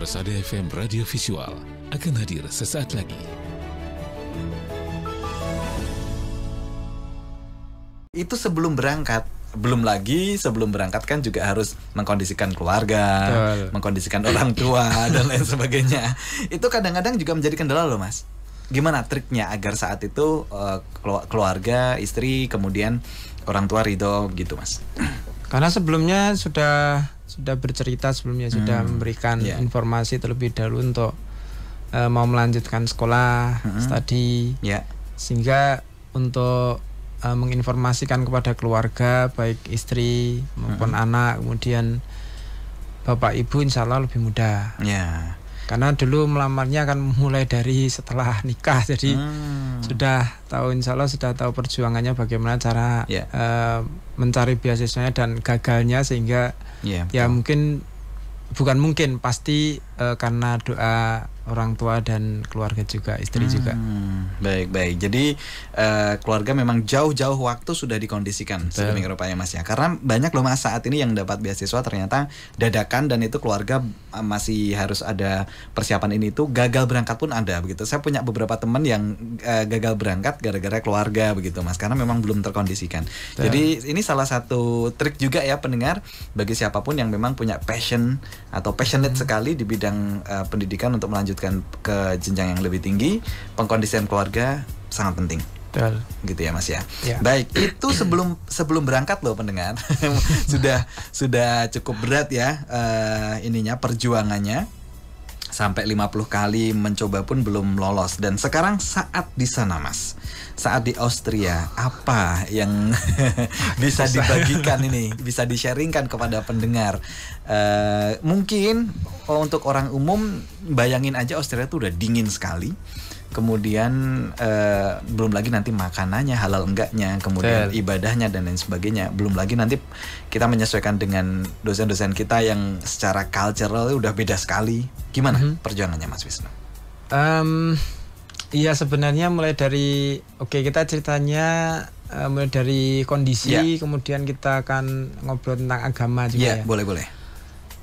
Persada FM Radio Visual akan hadir sesaat lagi. Itu sebelum berangkat, belum lagi sebelum berangkat kan juga harus mengkondisikan keluarga, Betul. mengkondisikan orang tua dan lain sebagainya. Itu kadang-kadang juga menjadi kendala loh, Mas. Gimana triknya agar saat itu eh, keluarga, istri, kemudian orang tua ridho gitu, Mas? Karena sebelumnya sudah sudah bercerita sebelumnya hmm. sudah memberikan yeah. informasi terlebih dahulu untuk uh, mau melanjutkan sekolah, hmm. studi, iya. yeah. sehingga untuk uh, menginformasikan kepada keluarga baik istri maupun hmm. anak, kemudian bapak ibu insya Allah lebih mudah. Yeah karena dulu melamarnya akan mulai dari setelah nikah jadi hmm. sudah tahu insya Allah sudah tahu perjuangannya bagaimana cara yeah. Ya. uh, mencari biasanya dan gagalnya sehingga yeah, ya, ya mungkin bukan mungkin pasti uh, karena doa orang tua dan keluarga juga istri hmm, juga baik baik jadi uh, keluarga memang jauh-jauh waktu sudah dikondisikan Betul. sedemikian rupanya mas ya karena banyak loh mas saat ini yang dapat beasiswa ternyata dadakan dan itu keluarga eh, masih harus ada persiapan ini itu gagal berangkat pun ada begitu saya punya beberapa teman yang uh, gagal berangkat gara-gara keluarga begitu mas karena memang belum terkondisikan Betul. jadi ini salah satu trik juga ya pendengar bagi siapapun yang memang punya passion atau passionate hmm. sekali di bidang jenjang uh, eh, pendidikan untuk melanjutkan ke jenjang yang lebih tinggi, pengkondisian keluarga sangat penting. Betul. Gitu ya Mas ya. ya. Baik, itu sebelum sebelum berangkat loh pendengar. sudah sudah cukup berat ya uh, ininya perjuangannya sampai 50 kali mencoba pun belum lolos dan sekarang saat di sana Mas saat di Austria apa yang bisa dibagikan ini bisa disharingkan kepada pendengar uh, mungkin kalau untuk orang umum bayangin aja Austria itu udah dingin sekali kemudian uh, belum lagi nanti makanannya halal enggaknya, kemudian ibadahnya dan lain sebagainya, belum lagi nanti kita menyesuaikan dengan dosen-dosen kita yang secara cultural udah beda sekali. Gimana mm -hmm. perjuangannya Mas Wisnu? Um, Iya sebenarnya mulai dari oke okay, kita ceritanya uh, mulai dari kondisi yeah. kemudian kita akan ngobrol tentang agama juga yeah, ya. boleh boleh.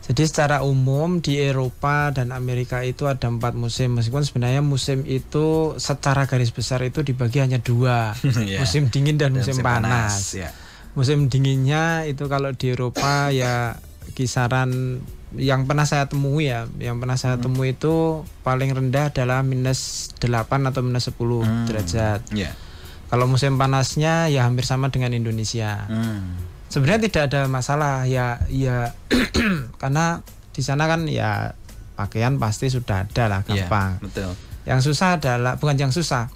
Jadi secara umum di Eropa dan Amerika itu ada empat musim meskipun sebenarnya musim itu secara garis besar itu dibagi hanya dua yeah. musim dingin dan, dan musim, musim panas. panas yeah. Musim dinginnya itu kalau di Eropa ya kisaran yang pernah saya temui ya, yang pernah saya hmm. temui itu paling rendah adalah minus 8 atau minus 10 hmm. derajat. Yeah. Kalau musim panasnya ya hampir sama dengan Indonesia. Hmm. Sebenarnya tidak ada masalah ya, ya karena di sana kan ya pakaian pasti sudah ada lah iya, gampang. Yeah, betul. Yang susah adalah bukan yang susah,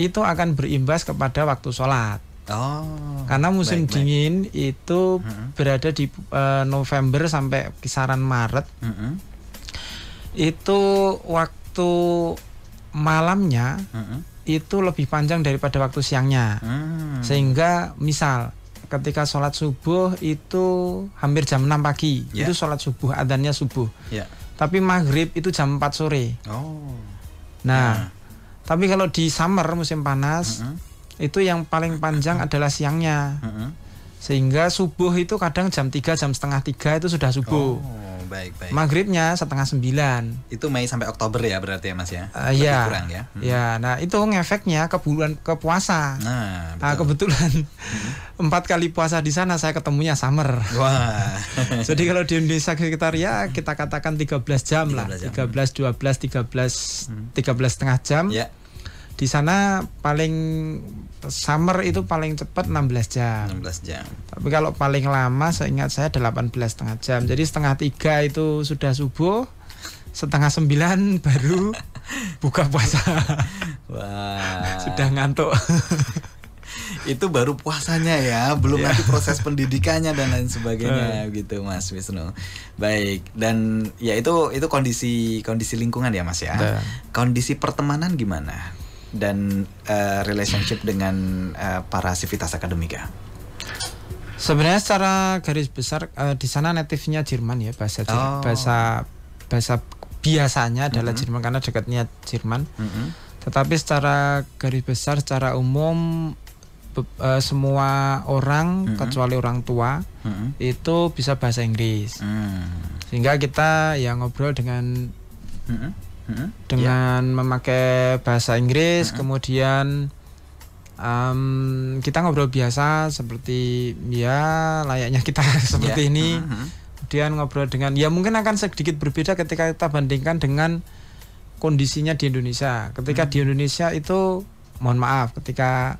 itu akan berimbas kepada waktu sholat. Oh, Karena musim baik, dingin baik. itu hmm. berada di uh, November sampai kisaran Maret. Hmm. Itu waktu malamnya hmm. itu lebih panjang daripada waktu siangnya. Hmm. Sehingga misal ketika sholat subuh itu hampir jam 6 pagi yeah. itu sholat subuh adanya subuh yeah. tapi maghrib itu jam 4 sore oh nah yeah. tapi kalau di summer musim panas mm -hmm itu yang paling panjang adalah siangnya. Mm-hmm. Sehingga subuh itu kadang jam 3, jam setengah 3 itu sudah subuh. Oh, baik, baik. Maghribnya setengah 9. Itu Mei sampai Oktober ya berarti ya Mas ya? Uh, iya kurang ya. Hmm. Ya, nah itu ngefeknya ke bulan ke puasa. Nah, ah, betul. nah kebetulan empat hmm. kali puasa di sana saya ketemunya summer. Wah. Jadi kalau di Indonesia sekitar ya kita katakan 13 jam 13 lah. Jam. 13 12 13 hmm. 13 setengah jam. Ya. Yeah di sana paling summer itu paling cepat 16 jam. 16 jam. Tapi kalau paling lama seingat saya 18 setengah jam. Jadi setengah tiga itu sudah subuh, setengah sembilan baru buka puasa. Wah. Sudah ngantuk. itu baru puasanya ya, belum yeah. nanti proses pendidikannya dan lain sebagainya eh. gitu Mas Wisnu. Baik, dan ya itu itu kondisi kondisi lingkungan ya Mas ya. Kondisi pertemanan gimana? dan uh, relationship dengan uh, para civitas akademika? Ya? Sebenarnya secara garis besar uh, di sana native-nya Jerman ya bahasa oh. bahasa bahasa biasanya adalah mm -hmm. Jerman karena dekatnya Jerman. Mm -hmm. Tetapi secara garis besar secara umum uh, semua orang mm -hmm. kecuali orang tua mm -hmm. itu bisa bahasa Inggris. Mm. Sehingga kita ya ngobrol dengan mm-hmm. Mm-hmm. dengan yeah. memakai bahasa Inggris, hmm. kemudian um, kita ngobrol biasa seperti ya layaknya kita seperti yeah. ini. Hmm. Kemudian ngobrol dengan ya mungkin akan sedikit berbeda ketika kita bandingkan dengan kondisinya di Indonesia. Ketika hmm. di Indonesia itu mohon maaf ketika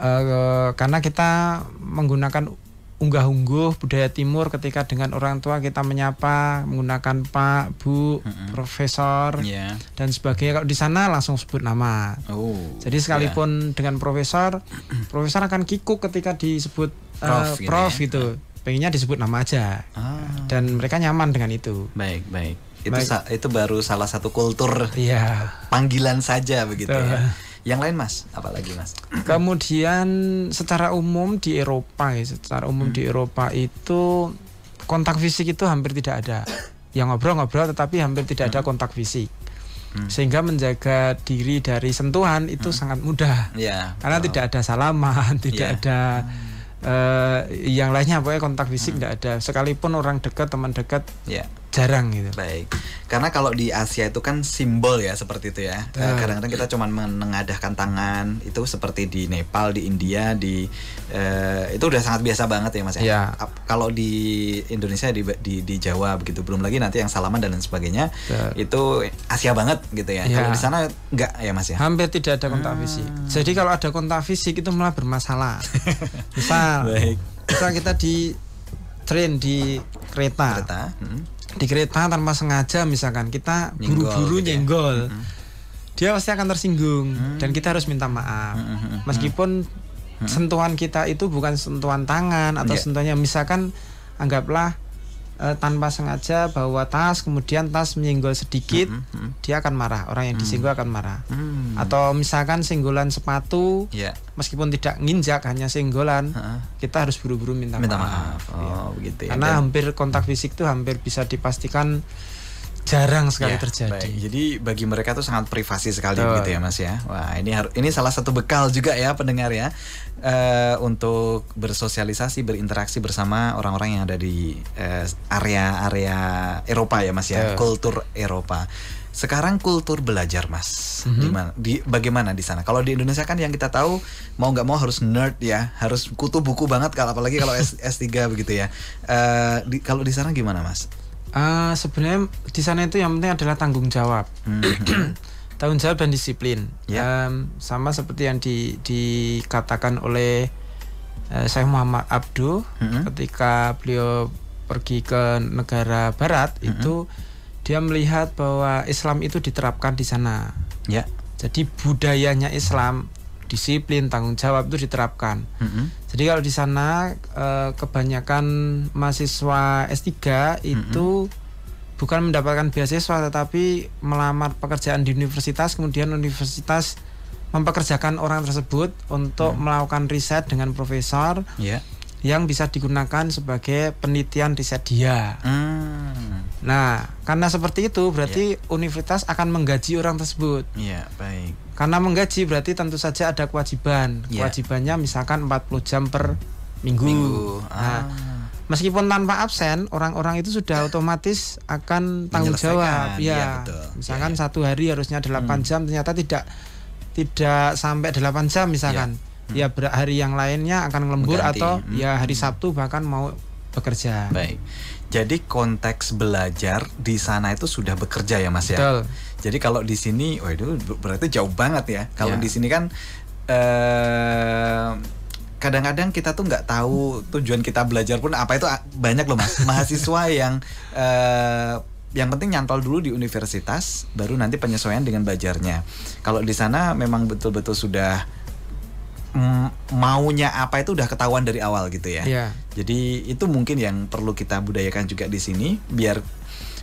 uh, karena kita menggunakan unggah-ungguh budaya timur ketika dengan orang tua kita menyapa menggunakan Pak, Bu, mm -hmm. Profesor yeah. dan sebagainya. Kalau di sana langsung sebut nama. Oh, Jadi sekalipun yeah. dengan Profesor, Profesor akan kikuk ketika disebut eh, Prof, uh, gitu ya. Prof ya? Pengennya disebut nama aja. Ah. Dan mereka nyaman dengan itu. Baik, baik. Itu baik. itu baru salah satu kultur. Iya. Yeah. Panggilan saja begitu Tuh. ya yang lain mas, apalagi mas? Kemudian secara umum di Eropa ya, secara umum hmm. di Eropa itu kontak fisik itu hampir tidak ada. Yang ngobrol-ngobrol tetapi hampir tidak hmm. ada kontak fisik. Hmm. Sehingga menjaga diri dari sentuhan itu hmm. sangat mudah. Yeah. Karena tidak ada salaman, tidak yeah. ada hmm. uh, yang lainnya pokoknya kontak fisik tidak hmm. ada. Sekalipun orang dekat, teman dekat, yeah jarang gitu. Baik. Karena kalau di Asia itu kan simbol ya seperti itu ya. Eh, kadang-kadang kita cuma menengadahkan tangan itu seperti di Nepal, di India, di eh, itu udah sangat biasa banget ya Mas ya. ya. Kalau di Indonesia di, di di Jawa begitu belum lagi nanti yang salaman dan lain sebagainya itu Asia banget gitu ya. ya. Kalau iya. di sana enggak ya Mas ya. Hampir tidak ada kontak hmm. fisik. Jadi kalau ada kontak fisik itu malah bermasalah. misal Baik. misal kita di train di kereta. kereta. Hmm di kereta tanpa sengaja misalkan kita buru-buru nyenggol, gitu ya? dia pasti akan tersinggung -hmm. dan kita harus minta maaf. -hmm. Meskipun -hmm. sentuhan kita itu bukan sentuhan tangan atau yeah. sentuhannya misalkan anggaplah uh, tanpa sengaja bawa tas kemudian tas menyinggol sedikit mm -hmm. dia akan marah orang yang mm disinggol akan marah mm -hmm. atau misalkan singgolan sepatu yeah. meskipun tidak nginjak hanya singgolan uh -huh. kita harus buru-buru minta, minta maaf, maaf. Oh, iya. ya. begitu karena ya. hampir kontak fisik itu hampir bisa dipastikan jarang sekali ya, terjadi. Baik. Jadi bagi mereka tuh sangat privasi sekali oh. gitu ya Mas ya. Wah, ini harus ini salah satu bekal juga ya pendengar ya. Uh, untuk bersosialisasi, berinteraksi bersama orang-orang yang ada di eh, area-area uh, Eropa ya Mas ya, oh. kultur Eropa. Sekarang kultur belajar mas, mm -hmm. di bagaimana di sana? Kalau di Indonesia kan yang kita tahu mau nggak mau harus nerd ya, harus kutu buku banget kalau apalagi kalau S S 3 begitu ya. Uh, di, kalau di sana gimana mas? Uh, sebenarnya di sana itu yang penting adalah tanggung jawab, hmm. tanggung jawab dan disiplin. Yeah. Ya. Um, sama seperti yang di, dikatakan oleh uh, Syekh Muhammad Abduh mm-hmm. ketika beliau pergi ke negara Barat mm-hmm. itu dia melihat bahwa Islam itu diterapkan di sana. Yeah. Jadi budayanya Islam disiplin tanggung jawab itu diterapkan. Mm -hmm. Jadi kalau di sana eh, kebanyakan mahasiswa S3 itu mm -hmm. bukan mendapatkan beasiswa tetapi melamar pekerjaan di universitas kemudian universitas mempekerjakan orang tersebut untuk mm. melakukan riset dengan profesor yeah. yang bisa digunakan sebagai penelitian riset dia. Mm. Nah, karena seperti itu berarti yeah. universitas akan menggaji orang tersebut. Iya, yeah, baik. Karena menggaji berarti tentu saja ada kewajiban. Yeah. Kewajibannya misalkan 40 jam per minggu. minggu. Nah, ah. Nah, meskipun tanpa absen, orang-orang itu sudah otomatis akan tanggung jawab. Ya, ya misalkan yeah, iya. satu hari harusnya 8 hmm. jam ternyata tidak tidak sampai 8 jam misalkan. Yeah. Ya, hmm. Ya hari yang lainnya akan lembur atau hmm. ya hari hmm. Sabtu bahkan mau bekerja. Baik. Jadi konteks belajar di sana itu sudah bekerja ya Mas ya. Betul. Jadi kalau di sini, oh itu berarti jauh banget ya. Kalau yeah. di sini kan eh kadang-kadang kita tuh nggak tahu tujuan kita belajar pun apa itu banyak loh mas mahasiswa yang eh, yang penting nyantol dulu di universitas baru nanti penyesuaian dengan belajarnya kalau di sana memang betul-betul sudah maunya apa itu udah ketahuan dari awal gitu ya. Yeah. Jadi itu mungkin yang perlu kita budayakan juga di sini biar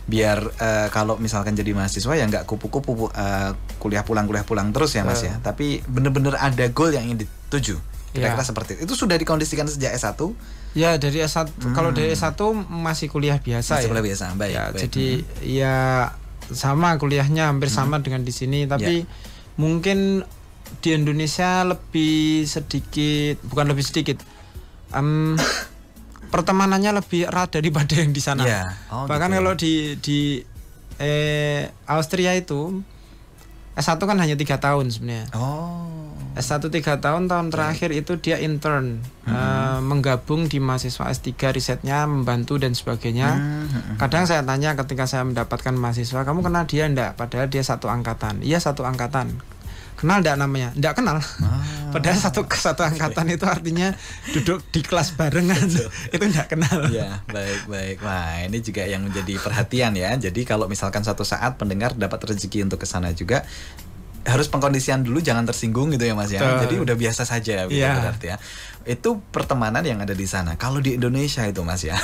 biar uh, kalau misalkan jadi mahasiswa ya nggak kupu-kupu uh, kuliah pulang kuliah pulang terus ya mas uh. ya. Tapi bener-bener ada goal yang ingin dituju. Kira-kira yeah. seperti itu. itu sudah dikondisikan sejak S1. Ya dari S1 hmm. kalau dari S1 masih kuliah biasa masih ya. Kuliah biasa, baik. Ya, baik. Jadi hmm. ya sama kuliahnya hampir hmm. sama dengan di sini tapi yeah mungkin di Indonesia lebih sedikit bukan lebih sedikit um, pertemanannya lebih erat daripada yang di sana yeah. oh, bahkan gitu. Ya. kalau di di eh, Austria itu S1 kan hanya tiga tahun sebenarnya oh S1 tiga tahun tahun terakhir iya. itu dia intern mm -hmm. uh, menggabung di mahasiswa S3 risetnya membantu dan sebagainya. -hmm. Kadang saya tanya ketika saya mendapatkan mahasiswa, kamu kenal dia enggak? Padahal dia satu angkatan. Iya satu angkatan kenal tidak namanya tidak kenal ah. padahal satu satu angkatan itu artinya duduk di kelas barengan itu tidak kenal ya baik baik wah ini juga yang menjadi perhatian ya jadi kalau misalkan satu saat pendengar dapat rezeki untuk ke sana juga harus pengkondisian dulu jangan tersinggung gitu ya Mas ya. Betul. Jadi udah biasa saja gitu yeah. berarti ya. Itu pertemanan yang ada di sana. Kalau di Indonesia itu Mas ya.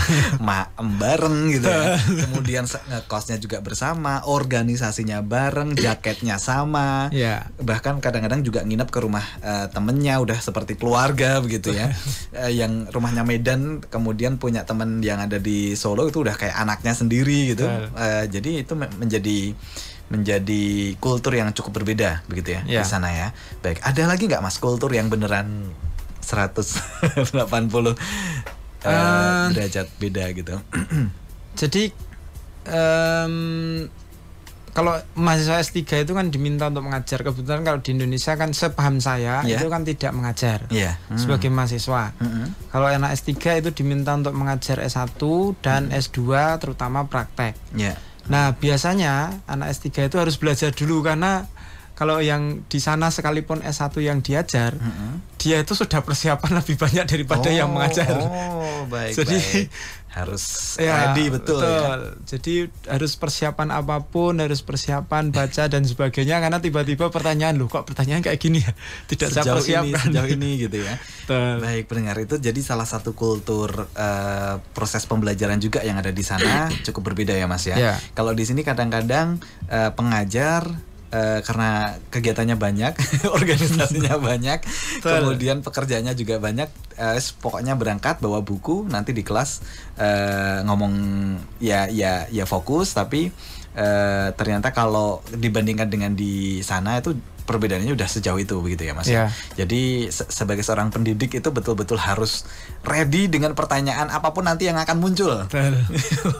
Ma bareng gitu ya. Kemudian kosnya juga bersama, organisasinya bareng, jaketnya sama. Yeah. Bahkan kadang-kadang juga nginep ke rumah uh, temennya udah seperti keluarga begitu ya. uh, yang rumahnya Medan kemudian punya temen yang ada di Solo itu udah kayak anaknya sendiri gitu. Uh, jadi itu menjadi menjadi kultur yang cukup berbeda begitu ya yeah. di sana ya. Baik, ada lagi nggak Mas kultur yang beneran 180 uh, eh, eh. derajat beda gitu. jadi um, kalau mahasiswa S3 itu kan diminta untuk mengajar kebetulan kalau di Indonesia kan sepaham saya yeah. itu kan tidak mengajar yeah. Ya. hmm. sebagai mahasiswa hmm. kalau anak S3 itu diminta untuk mengajar S1 dan hmm. S2 terutama praktek yeah. Nah biasanya anak S3 itu harus belajar dulu karena kalau yang di sana sekalipun S1 yang diajar, mm -hmm. dia itu sudah persiapan lebih banyak daripada oh, yang mengajar. Oh, baik. Jadi baik. harus ya, ready betul, betul. Ya? Jadi harus persiapan apapun, harus persiapan baca dan sebagainya karena tiba-tiba pertanyaan loh kok pertanyaan kayak gini ya? Tidak sejauh saya persiapkan. ini, sejauh ini gitu ya. Betul. Baik, pendengar itu jadi salah satu kultur uh, proses pembelajaran juga yang ada di sana cukup berbeda ya Mas ya. Yeah. Kalau di sini kadang-kadang uh, pengajar Uh, karena kegiatannya banyak, organisasinya banyak, kemudian pekerjaannya juga banyak, uh, pokoknya berangkat bawa buku nanti di kelas uh, ngomong ya ya ya fokus tapi uh, ternyata kalau dibandingkan dengan di sana itu perbedaannya udah sejauh itu begitu ya mas yeah. Iya. jadi se sebagai seorang pendidik itu betul-betul harus ready dengan pertanyaan apapun nanti yang akan muncul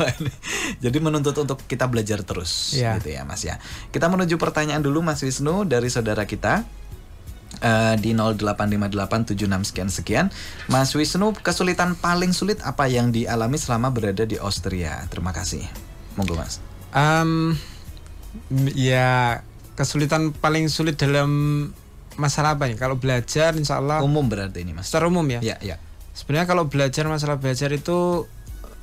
jadi menuntut untuk kita belajar terus yeah. gitu ya mas ya kita menuju pertanyaan dulu mas Wisnu dari saudara kita Eh, di 0858876 sekian sekian. Mas Wisnu, kesulitan paling sulit apa yang dialami selama berada di Austria? Terima kasih. Monggo Mas. Um, ya kesulitan paling sulit dalam masalah apa nih? Ya? Kalau belajar, insya Allah umum berarti ini mas. Secara umum ya. Ya, ya. Sebenarnya kalau belajar masalah belajar itu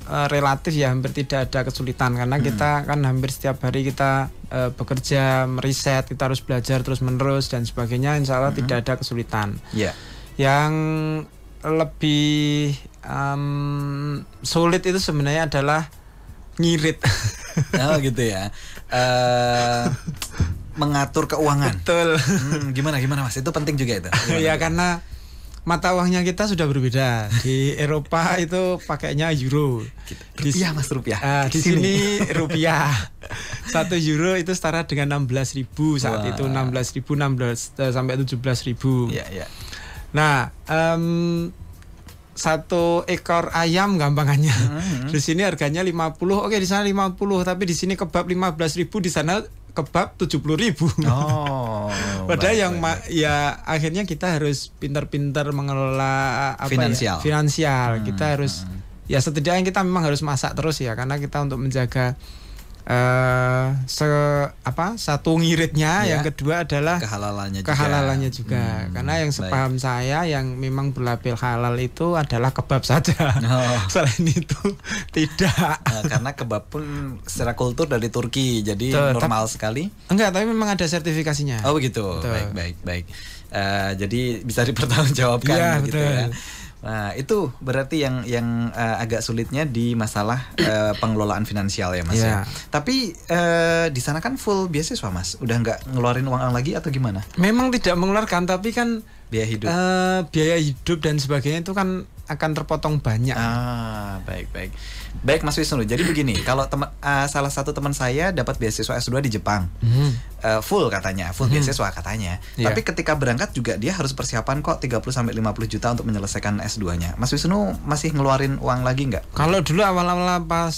Eh, relatif ya hampir tidak ada kesulitan karena hmm. kita kan hampir setiap hari kita uh, bekerja meriset kita harus belajar terus menerus dan sebagainya insya Allah hmm. tidak ada kesulitan yeah. yang lebih um, sulit itu sebenarnya adalah ngirit oh gitu ya uh, mengatur keuangan betul hmm, gimana gimana mas itu penting juga itu ya karena mata uangnya kita sudah berbeda. Di Eropa itu pakainya euro. Gitu. Rupiah di, mas rupiah. Uh, di sini rupiah. Satu euro itu setara dengan 16 ribu saat Wah. itu 16 ribu 16 uh, eh, sampai 17 ribu. Ya, ya. Nah um, satu ekor ayam gampangannya. Hmm. Di sini harganya 50. Oke, di sana 50, tapi di sini kebab 15.000, di sana kebab tujuh puluh ribu. Oh. Padahal yang mak ya akhirnya kita harus pintar-pintar mengelola apa finansial. Ya, finansial. Hmm. Kita harus hmm. ya setidaknya kita memang harus masak terus ya karena kita untuk menjaga uh, se apa satu ngiritnya ya. yang kedua adalah kehalalannya kehalalannya juga, Hmm, karena yang sepaham saya yang memang berlabel halal itu adalah kebab saja oh. selain itu tidak nah, karena kebab pun secara kultur dari Turki jadi Tuh, normal tapi, sekali enggak tapi memang ada sertifikasinya oh begitu Tuh. baik baik baik uh, jadi bisa dipertanggungjawabkan iya, ya, gitu betul. ya Nah, itu berarti yang yang uh, agak sulitnya di masalah uh, pengelolaan finansial ya, Mas yeah. ya. Iya. Tapi uh, di sana kan full beasiswa, Mas. Udah nggak ngeluarin uang lagi atau gimana? Memang tidak mengeluarkan, tapi kan biaya hidup. Uh, biaya hidup dan sebagainya itu kan akan terpotong banyak. Ah, baik baik. Baik Mas Wisnu. Jadi begini, kalau teman uh, salah satu teman saya dapat beasiswa S2 di Jepang. Hmm. Uh, full katanya, full hmm. beasiswa katanya. Yeah. Tapi ketika berangkat juga dia harus persiapan kok 30 sampai 50 juta untuk menyelesaikan S2-nya. Mas Wisnu masih ngeluarin uang lagi nggak? Kalau dulu awal-awal pas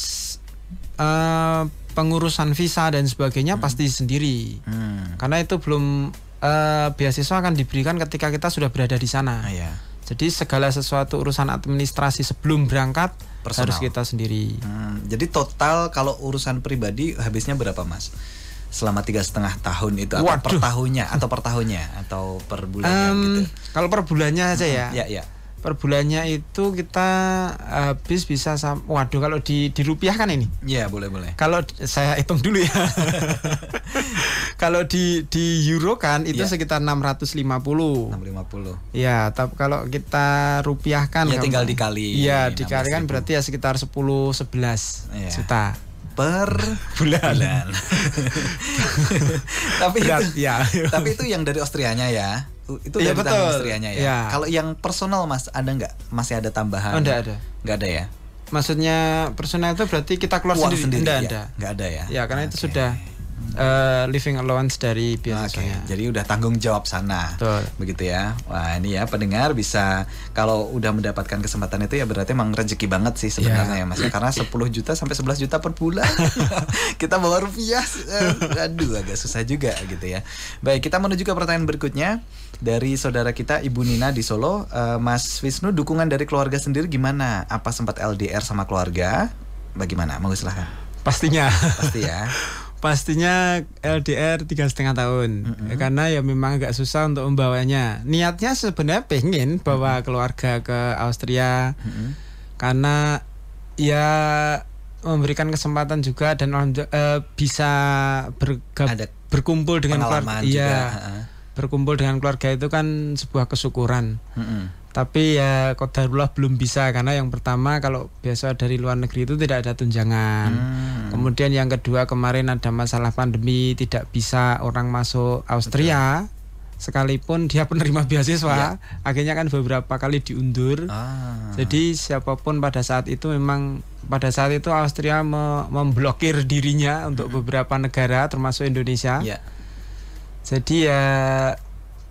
uh, pengurusan visa dan sebagainya hmm. pasti sendiri. Hmm. Karena itu belum uh, beasiswa akan diberikan ketika kita sudah berada di sana. Ah, yeah jadi segala sesuatu urusan administrasi sebelum berangkat Personal. harus kita sendiri. Hmm, jadi total kalau urusan pribadi habisnya berapa mas? Selama tiga setengah tahun itu Waduh. atau per tahunnya atau per tahunnya atau per bulannya? Um, gitu? Kalau per bulannya aja ya. hmm, ya. Ya ya per bulannya itu kita eh, habis bisa sam waduh kalau di dirupiahkan ini ya yeah, boleh boleh kalau saya hitung dulu ya kalau di di euro kan itu yeah. sekitar 650 650 ya tapi kalau kita rupiahkan ya yeah, tinggal dikali ya dikali kan berarti ya sekitar 10 11 yeah. juta per bulan. bulan. tapi Berat, itu, ya. tapi itu yang dari Austrianya ya itu ya, betul. tanggung istrinya ya. ya. Kalau yang personal Mas ada nggak? Masih ada tambahan? Oh, ada. Nggak ada ya. Maksudnya personal itu berarti kita keluar Uang sendiri. sendiri enggak ya. ada. Nggak ada ya. Ya, karena okay. itu sudah uh, living allowance dari biasanya. Okay. Jadi udah tanggung jawab sana. Betul. Begitu ya. Wah, ini ya pendengar bisa kalau udah mendapatkan kesempatan itu ya berarti emang rezeki banget sih sebenarnya yeah. ya Mas. Ya, karena 10 juta sampai 11 juta per bulan. kita bawa rupiah. Eh, aduh agak susah juga gitu ya. Baik, kita menuju ke pertanyaan berikutnya dari saudara kita Ibu Nina di Solo, uh, Mas Wisnu dukungan dari keluarga sendiri gimana? Apa sempat LDR sama keluarga? Bagaimana? Mau silahkan. Pastinya. Pasti ya. Pastinya LDR tiga setengah tahun mm -hmm. karena ya memang agak susah untuk membawanya. Niatnya sebenarnya pengen bawa mm -hmm. keluarga ke Austria mm -hmm. karena ya memberikan kesempatan juga dan uh, bisa bergab, berkumpul dengan keluarga berkumpul dengan keluarga itu kan sebuah kesyukuran. Hmm. Tapi ya kota kodarullah belum bisa karena yang pertama kalau biasa dari luar negeri itu tidak ada tunjangan. Hmm. Kemudian yang kedua kemarin ada masalah pandemi tidak bisa orang masuk Austria. Betul. Sekalipun dia penerima beasiswa, ya. akhirnya kan beberapa kali diundur. Ah. Jadi siapapun pada saat itu memang pada saat itu Austria me memblokir dirinya untuk beberapa negara termasuk Indonesia. Ya jadi ya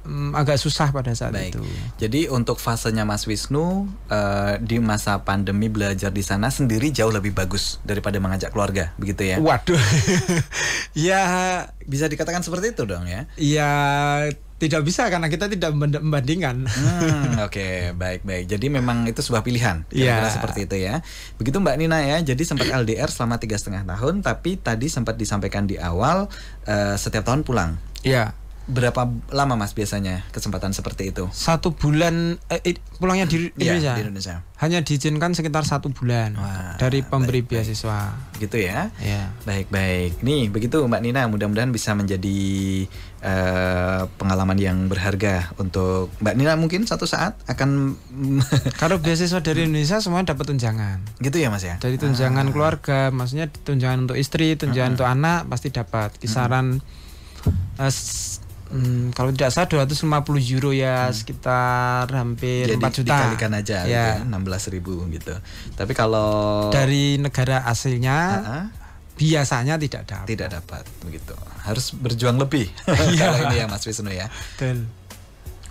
um, agak susah pada saat Baik. itu. Jadi untuk fasenya Mas Wisnu uh, di masa pandemi belajar di sana sendiri jauh lebih bagus daripada mengajak keluarga, begitu ya? Waduh, ya bisa dikatakan seperti itu dong ya? Ya tidak bisa karena kita tidak membandingkan. Hmm, Oke, okay, baik-baik. Jadi memang itu sebuah pilihan. Iya. Yeah. Seperti itu ya. Begitu Mbak Nina ya. Jadi sempat LDR selama tiga setengah tahun, tapi tadi sempat disampaikan di awal uh, setiap tahun pulang. Iya. Yeah berapa lama mas biasanya kesempatan seperti itu? Satu bulan eh, pulangnya di iya, Indonesia. Ya, di Indonesia. Hanya diizinkan sekitar satu bulan Wah, dari pemberi baik, beasiswa. Baik. Gitu ya? ya. Baik baik. Nih begitu Mbak Nina. Mudah-mudahan bisa menjadi uh, pengalaman yang berharga untuk Mbak Nina. Mungkin satu saat akan. Kalau beasiswa dari Indonesia semua dapat tunjangan. Gitu ya mas ya? Dari tunjangan ah. keluarga, maksudnya tunjangan untuk istri, tunjangan uh ah. -huh. untuk anak pasti dapat kisaran. Uh eh, -huh. Hmm, kalau tidak salah 250 euro ya hmm. sekitar hampir Jadi, 4 juta. dikalikan aja gitu ya. ya belas ya, ribu gitu. Tapi kalau dari negara aslinya uh -huh. biasanya tidak dapat. Tidak dapat begitu. Harus berjuang lebih iya. kalau ini ya Mas Wisnu ya. Betul.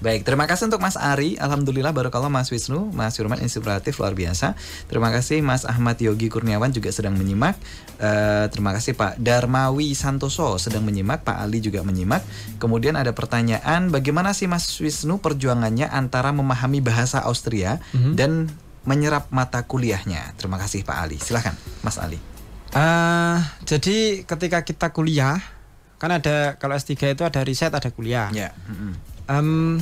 Baik, terima kasih untuk Mas Ari. Alhamdulillah baru kalau Mas Wisnu, Mas Firman inspiratif luar biasa. Terima kasih Mas Ahmad Yogi Kurniawan juga sedang menyimak. Uh, terima kasih Pak Darmawi Santoso sedang menyimak, Pak Ali juga menyimak. Kemudian ada pertanyaan, bagaimana sih Mas Wisnu perjuangannya antara memahami bahasa Austria mm -hmm. dan menyerap mata kuliahnya? Terima kasih Pak Ali. Silahkan Mas Ali. Uh, jadi ketika kita kuliah kan ada kalau S3 itu ada riset ada kuliah. Yeah. Mm -hmm. Um,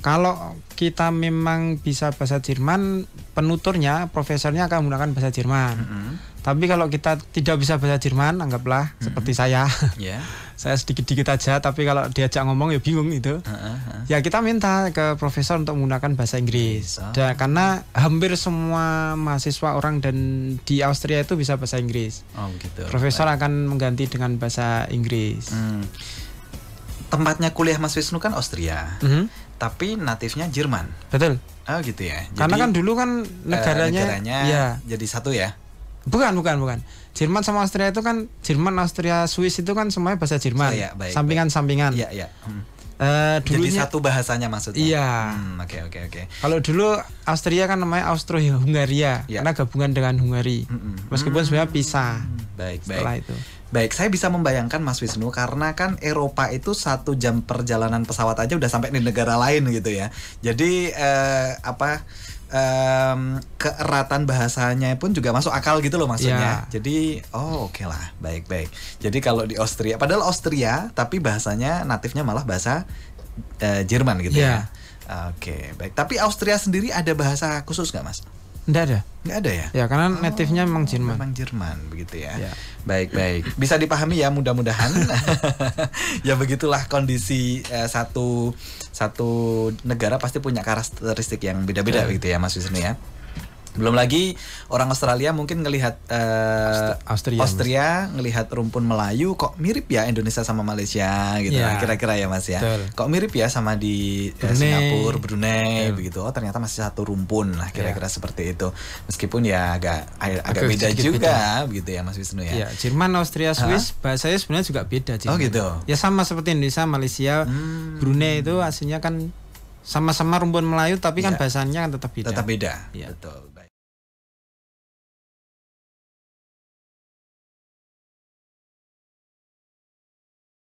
kalau kita memang bisa bahasa Jerman, penuturnya, profesornya akan menggunakan bahasa Jerman. Mm -hmm. Tapi kalau kita tidak bisa bahasa Jerman, anggaplah mm -hmm. seperti saya. Yeah. saya sedikit-sedikit aja, tapi kalau diajak ngomong ya bingung itu. Uh -huh. Ya kita minta ke profesor untuk menggunakan bahasa Inggris. Oh. Dan, karena hampir semua mahasiswa orang dan di Austria itu bisa bahasa Inggris. Oh, gitu. Profesor right. akan mengganti dengan bahasa Inggris. Mm tempatnya kuliah Mas Wisnu kan Austria, mm -hmm. tapi natifnya Jerman. Betul. Oh gitu ya. Jadi, Karena kan dulu kan eh, negaranya, uh, negaranya ya. jadi satu ya. Bukan, bukan, bukan. Jerman sama Austria itu kan Jerman, Austria, Swiss itu kan semuanya bahasa Jerman. Sampingan-sampingan. Iya, iya. Hmm. Uh, Jadi satu bahasanya maksudnya. Iya. Hmm, oke oke oke. Kalau dulu Austria kan namanya austro Hungaria ya. karena gabungan dengan Hungari. Mm -mm. Meskipun mm -mm. sebenarnya pisah. Baik baik. Setelah itu. Baik, saya bisa membayangkan Mas Wisnu karena kan Eropa itu satu jam perjalanan pesawat aja udah sampai di negara lain gitu ya. Jadi eh, apa eh, keeratan bahasanya pun juga masuk akal gitu loh maksudnya. Yeah. Jadi oh oke okay lah, baik-baik. Jadi kalau di Austria, padahal Austria tapi bahasanya natifnya malah bahasa eh, Jerman gitu yeah. ya. Oke, okay, baik. Tapi Austria sendiri ada bahasa khusus nggak mas? Enggak ada. Enggak ada ya? Ya, karena oh, native memang Jerman. Memang Jerman begitu ya. ya. Baik, baik. Bisa dipahami ya mudah-mudahan. ya begitulah kondisi eh, satu satu negara pasti punya karakteristik yang beda-beda ya. ya Mas Wisnu ya. Belum lagi orang Australia mungkin ngelihat uh, Austria, Austria ngelihat rumpun Melayu kok mirip ya Indonesia sama Malaysia gitu yeah. Iya. kira-kira ya Mas ya. Betul. Kok mirip ya sama di eh, Brunei. Singapura, Brunei Betul. Iya. begitu. Oh ternyata masih satu rumpun lah iya. kira-kira yeah. seperti itu. Meskipun ya agak agak agak beda juga begitu ya Mas Wisnu ya. Yeah. Jerman, Austria, Swiss huh? bahasanya sebenarnya juga beda oh, Jerman. Oh gitu. Ya sama seperti Indonesia, Malaysia, hmm. Brunei itu aslinya kan sama-sama rumpun Melayu tapi yeah. kan bahasanya kan tetap beda. Tetap beda. Yeah. Betul.